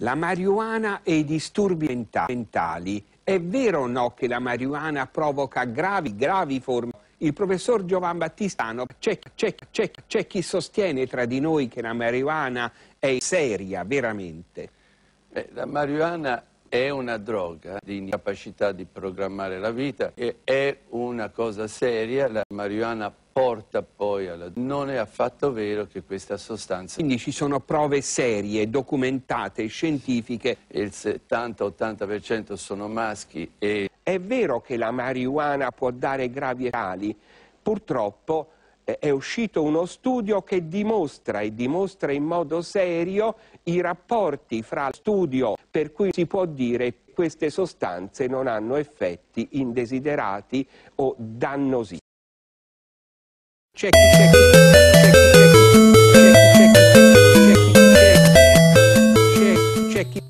la marijuana e i disturbi mentali. È vero o no che la marijuana provoca gravi, gravi forme? Il professor Giovan Battistano, c'è, c'è, c'è, c'è chi sostiene tra di noi che la marijuana è seria, veramente. Beh, la marijuana è una droga di incapacità di programmare la vita e è una cosa seria, la marijuana porta poi alla... Non è affatto vero che questa sostanza... Quindi ci sono prove serie, documentate, scientifiche. Il 70-80% sono maschi e... È vero che la marijuana può dare gravi tali, purtroppo è uscito uno studio che dimostra e dimostra in modo serio i rapporti fra studio per cui si può dire che queste sostanze non hanno effetti indesiderati o dannosi. Check, check, check,